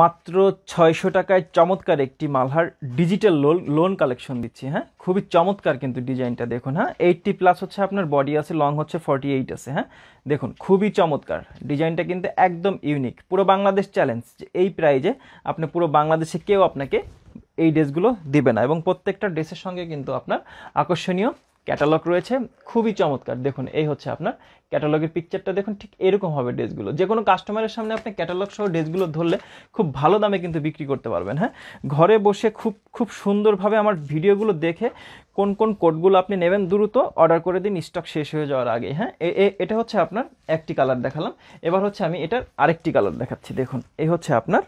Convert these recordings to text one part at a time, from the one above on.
মাত্র ছয়শো টাকায় চমৎকার একটি Malhar digital lawn lawn collection দিচ্ছি হ্যাঁ খুবই চমৎকার কিন্তু ডিজাইনটা দেখুন হ্যাঁ এইটটি প্লাস হচ্ছে আপনার বডি আছে লং হচ্ছে ফর্টি এইট আছে হ্যাঁ দেখুন খুবই চমৎকার ডিজাইনটা কিন্তু একদম ইউনিক পুরো বাংলাদেশ চ্যালেঞ্জ এই প্রাইজে আপনি পুরো বাংলাদেশে কেউ আপনাকে এই ড্রেসগুলো দেবে না এবং প্রত্যেকটা ড্রেসের সঙ্গে কিন্তু আপনার আকর্ষণীয় ক্যাটালগ রয়েছে খুবই চমৎকার দেখুন এই হচ্ছে আপনার ক্যাটালগের পিকচারটা দেখুন ঠিক এরকম হবে ড্রেসগুলো যে কোনো কাস্টমারের সামনে আপনি ক্যাটালগ সহ ড্রেসগুলো ধরলে খুব ভালো দামে কিন্তু বিক্রি করতে পারবেন হ্যাঁ ঘরে বসে খুব খুব সুন্দরভাবে আমার ভিডিওগুলো দেখে কোন কোন কোডগুলো আপনি নেবেন দ্রুত অর্ডার করে দিন স্টক শেষ হয়ে যাওয়ার আগে হ্যাঁ এটা হচ্ছে আপনার একটি কালার দেখালাম এবার হচ্ছে আমি এটার আরেকটি কালার দেখাচ্ছি দেখুন এই হচ্ছে আপনার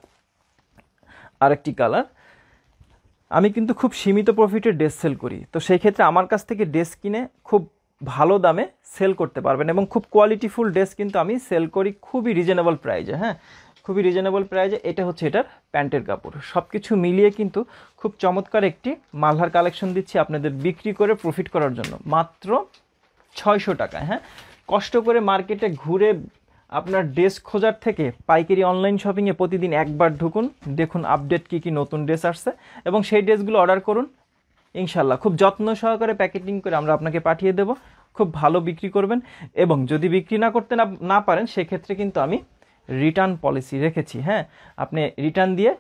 আরেকটি কালার আমি কিন্তু খুব সীমিত প্রফিটে ড্রেস সেল করি তো সেই ক্ষেত্রে আমার কাছ থেকে ড্রেস কিনে খুব ভালো দামে সেল করতে পারবেন এবং খুব কোয়ালিটিফুল ড্রেস কিন্তু আমি সেল করি খুবই রিজনেবল প্রাইজে হ্যাঁ খুবই রিজনেবল প্রাইজে এটা হচ্ছে এটার প্যান্টের কাপড় সব কিছু মিলিয়ে কিন্তু খুব চমৎকার একটি মালহার কালেকশন দিচ্ছি আপনাদের বিক্রি করে প্রফিট করার জন্য মাত্র ছয়শো টাকা হ্যাঁ কষ্ট করে মার্কেটে ঘুরে আপনার ড্রেস খোঁজার থেকে পাইকারি অনলাইন শপিংয়ে প্রতিদিন একবার ঢুকুন দেখুন আপডেট কী কী নতুন ড্রেস আসছে এবং সেই ড্রেসগুলো অর্ডার করুন ইনশাল্লাহ খুব যত্ন সহকারে প্যাকেটিং করে আমরা আপনাকে পাঠিয়ে দেব খুব ভালো বিক্রি করবেন এবং যদি বিক্রি না করতে না পারেন সেক্ষেত্রে কিন্তু আমি রিটার্ন পলিসি রেখেছি হ্যাঁ আপনি রিটার্ন দিয়ে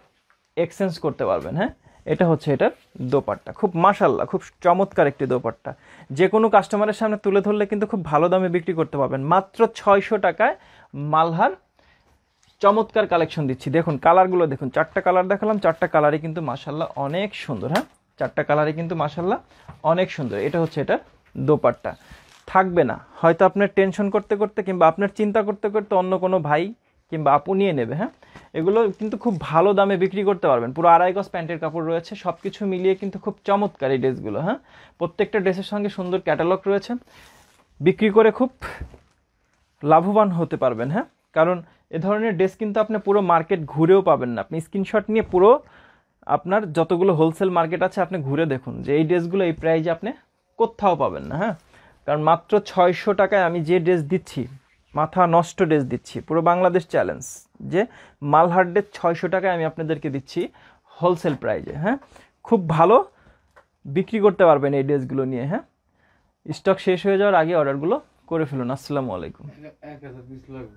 এক্সচেঞ্জ করতে পারবেন হ্যাঁ এটা হচ্ছে এটার দোপাট্টা খুব মাসাল্লাহ খুব চমৎকার একটি দোপাট্টা যে কোনো কাস্টমারের সামনে তুলে ধরলে কিন্তু খুব ভালো দামে বিক্রি করতে পারবেন মাত্র ছয়শো টাকায় মালহার চমৎকার কালেকশন দিচ্ছি দেখুন কালারগুলো দেখুন চারটা কালার দেখালাম চারটা কালারই কিন্তু মাসাল্লাহ অনেক সুন্দর হ্যাঁ চারটা কালারই কিন্তু মাসাল্লাহ অনেক সুন্দর এটা হচ্ছে এটার দোপাট্টা থাকবে না হয়তো আপনার টেনশন করতে করতে কিংবা আপনার চিন্তা করতে করতে অন্য কোনো ভাই কিংবা আপু নিয়ে নেবে হ্যাঁ এগুলো কিন্তু খুব ভালো দামে বিক্রি করতে পারবেন পুরো আড়াই গজ প্যান্টের কাপড় রয়েছে সব কিছু মিলিয়ে কিন্তু খুব চমৎকার এই ড্রেসগুলো হ্যাঁ প্রত্যেকটা ড্রেসের সঙ্গে সুন্দর ক্যাটালগ রয়েছে বিক্রি করে খুব লাভবান হতে পারবেন হ্যাঁ কারণ এ ধরনের ড্রেস কিন্তু আপনি পুরো মার্কেট ঘুরেও পাবেন না আপনি স্ক্রিনশট নিয়ে পুরো আপনার যতগুলো হোলসেল মার্কেট আছে আপনি ঘুরে দেখুন যে এই ড্রেসগুলো এই প্রাইজে আপনি কোথাও পাবেন না হ্যাঁ কারণ মাত্র ছয়শো টাকায় আমি যে ড্রেস দিচ্ছি মাথা নষ্ট ড্রেস দিচ্ছি পুরো বাংলাদেশ চ্যালেঞ্জ যে মালহার ড্রেস ছয়শো টাকায় আমি আপনাদেরকে দিচ্ছি হোলসেল প্রাইজে হ্যাঁ খুব ভালো বিক্রি করতে পারবেন এই ড্রেসগুলো নিয়ে হ্যাঁ স্টক শেষ হয়ে যাওয়ার আগে অর্ডারগুলো করে ফেলুন আসসালামু আলাইকুম